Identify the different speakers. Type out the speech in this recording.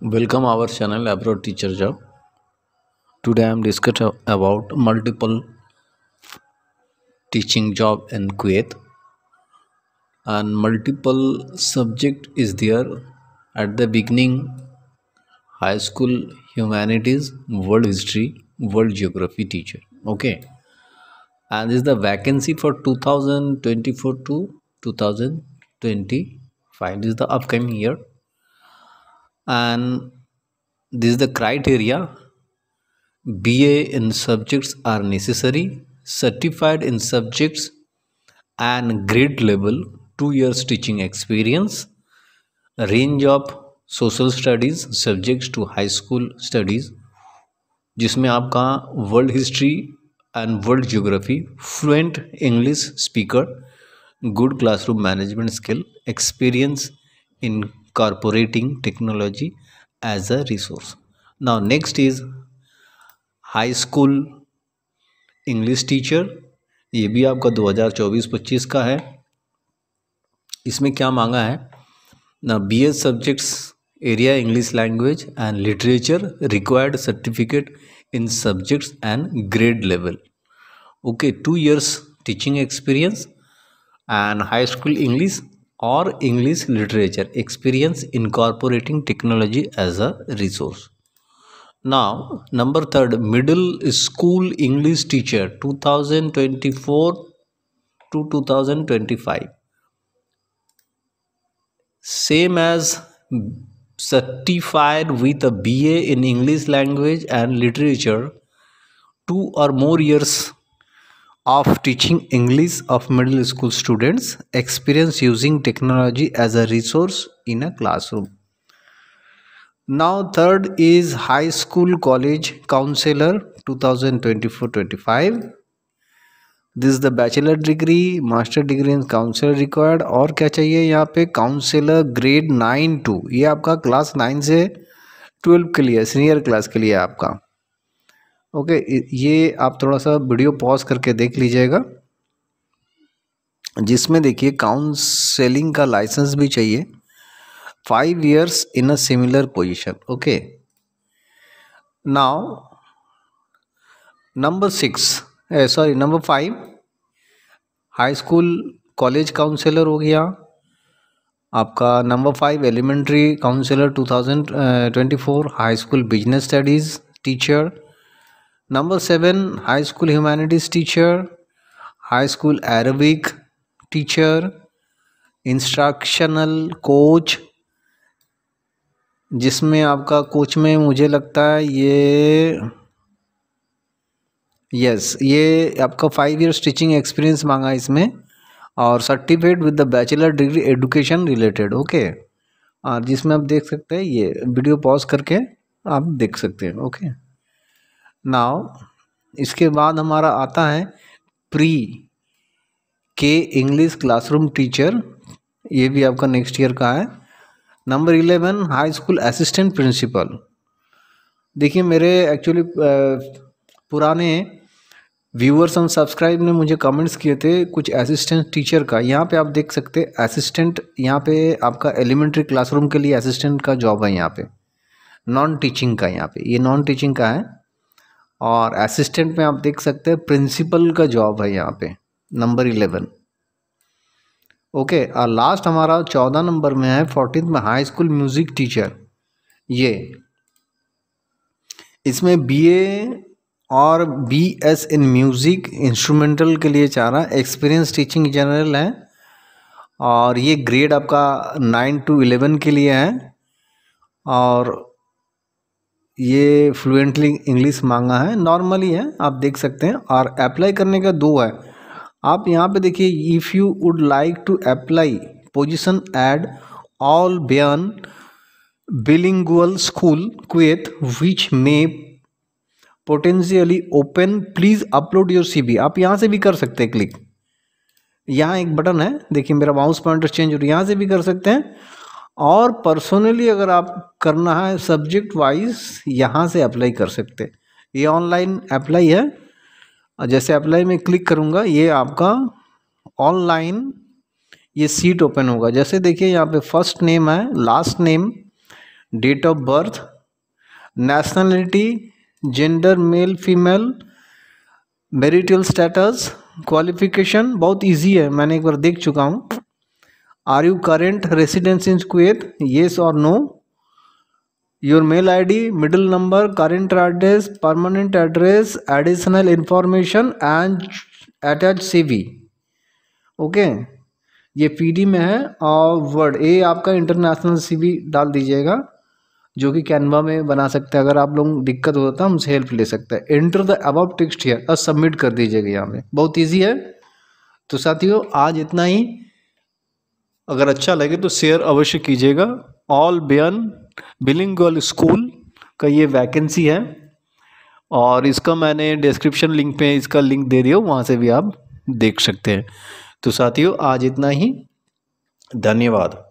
Speaker 1: Welcome our channel Abroad Teacher Job. Today I am discussing about multiple teaching job in Kuwait and multiple subject is there at the beginning high school humanities world history world geography teacher okay and this is the vacancy for 2024 to 2025 this is the upcoming year and this is the criteria ba in subjects are necessary certified in subjects and grade level 2 years teaching experience range of social studies subjects to high school studies जिसमें आपका world history and world geography fluent English speaker good classroom management skill experience in incorporating technology as a resource. Now next is high school English teacher ये भी आपका 2024-25 का है इसमें क्या मांगा है ना B S subjects area English language and literature required certificate in subjects and grade level okay two years teaching experience and high school English or English literature experience incorporating technology as a resource. Now, number third, middle school English teacher 2024 to 2025. Same as certified with a BA in English language and literature, two or more years of teaching English of middle school students experience using technology as a resource in a classroom. Now third is High School College Counselor 2024-25. This is the bachelor degree, master degree in counselor required और क्या चाहिए यहाँ पे counselor grade nine to ये आपका class nine से twelve के लिए सीनियर क्लास के लिए आपका ओके ये आप थोड़ा सा वीडियो पॉज करके देख लीजिएगा जिसमें देखिए काउंसलिंग का लाइसेंस भी चाहिए five years in a similar position okay now number six sorry number five high school college counselor हो गया आपका number five elementary counselor four high school business studies teacher number seven high school humanities teacher high school Arabic teacher instructional coach जिसमें आपका coach में मुझे लगता है ये यस yes, ये आपका फाइव ईयर्स टीचिंग एक्सपीरियंस मांगा इसमें और certificate with the bachelor degree education related okay और जिसमें आप देख सकते हैं ये वीडियो पॉज करके आप देख सकते हैं ओके okay? नाव इसके बाद हमारा आता है प्री के इंग्लिश क्लासरूम टीचर ये भी आपका नेक्स्ट ईयर का है number eleven high school assistant principal देखिए मेरे एक्चुअली पुराने व्यूअर्स एंड सब्सक्राइब ने मुझे कमेंट्स किए थे कुछ असिस्टेंट टीचर का यहाँ पे आप देख सकते हैं असिस्टेंट यहाँ पे आपका एलिमेंट्री क्लासरूम के लिए असिस्टेंट का जॉब है यहाँ पे नॉन टीचिंग का यहाँ पे ये नॉन टीचिंग का है और असिस्टेंट में आप देख सकते हैं प्रिंसिपल का जॉब है यहाँ पे नंबर इलेवन ओके और लास्ट हमारा चौदह नंबर में है फोर्टीन में हाई स्कूल म्यूज़िक टीचर ये इसमें बीए और B S in music instrumental के लिए चाह रहा एक्सपीरियंस टीचिंग जनरल है और ये ग्रेड आपका नाइन टू इलेवन के लिए है और ये फ्लुएंटली इंग्लिश मांगा है नॉर्मली है आप देख सकते हैं और अप्लाई करने का दो है आप यहाँ पे देखिए if you would like to apply position at all billing school school which may potentially open please upload your C V आप यहाँ से भी कर सकते हैं क्लिक यहाँ एक बटन है देखिए मेरा माउस पॉइंटर चेंज हो रहा है यहाँ से भी कर सकते हैं और पर्सनली अगर आप करना है सब्जेक्ट वाइज यहाँ से अप्लाई कर सकते ये ऑनलाइन अप्लाई है और जैसे अप्लाई में क्लिक करूँगा ये आपका ऑनलाइन ये सीट ओपन होगा जैसे देखिए यहाँ पे फर्स्ट नेम है last name date of birth nationality gender male female marital status qualification बहुत इजी है मैंने एक बार देख चुका हूँ are you current residence in Kuwait yes और no your mail I D middle number current address permanent address additional information and attach CV okay ये डी में है और वर्ड ए आपका इंटरनेशनल सीवी डाल दीजिएगा जो कि कैनवा में बना सकते हैं अगर आप लोग दिक्कत होता तो है हमसे हेल्प ले सकते हैं enter the about text here और सबमिट कर दीजिएगा यहाँ पे बहुत ईजी है तो साथियों आज इतना ही अगर अच्छा लगे तो शेयर अवश्य कीजिएगा ऑल बिलिंग गर्ल स्कूल का ये वैकेंसी है और इसका मैंने डिस्क्रिप्शन लिंक पे इसका लिंक दे दिया वहाँ से भी आप देख सकते हैं तो साथियों आज इतना ही धन्यवाद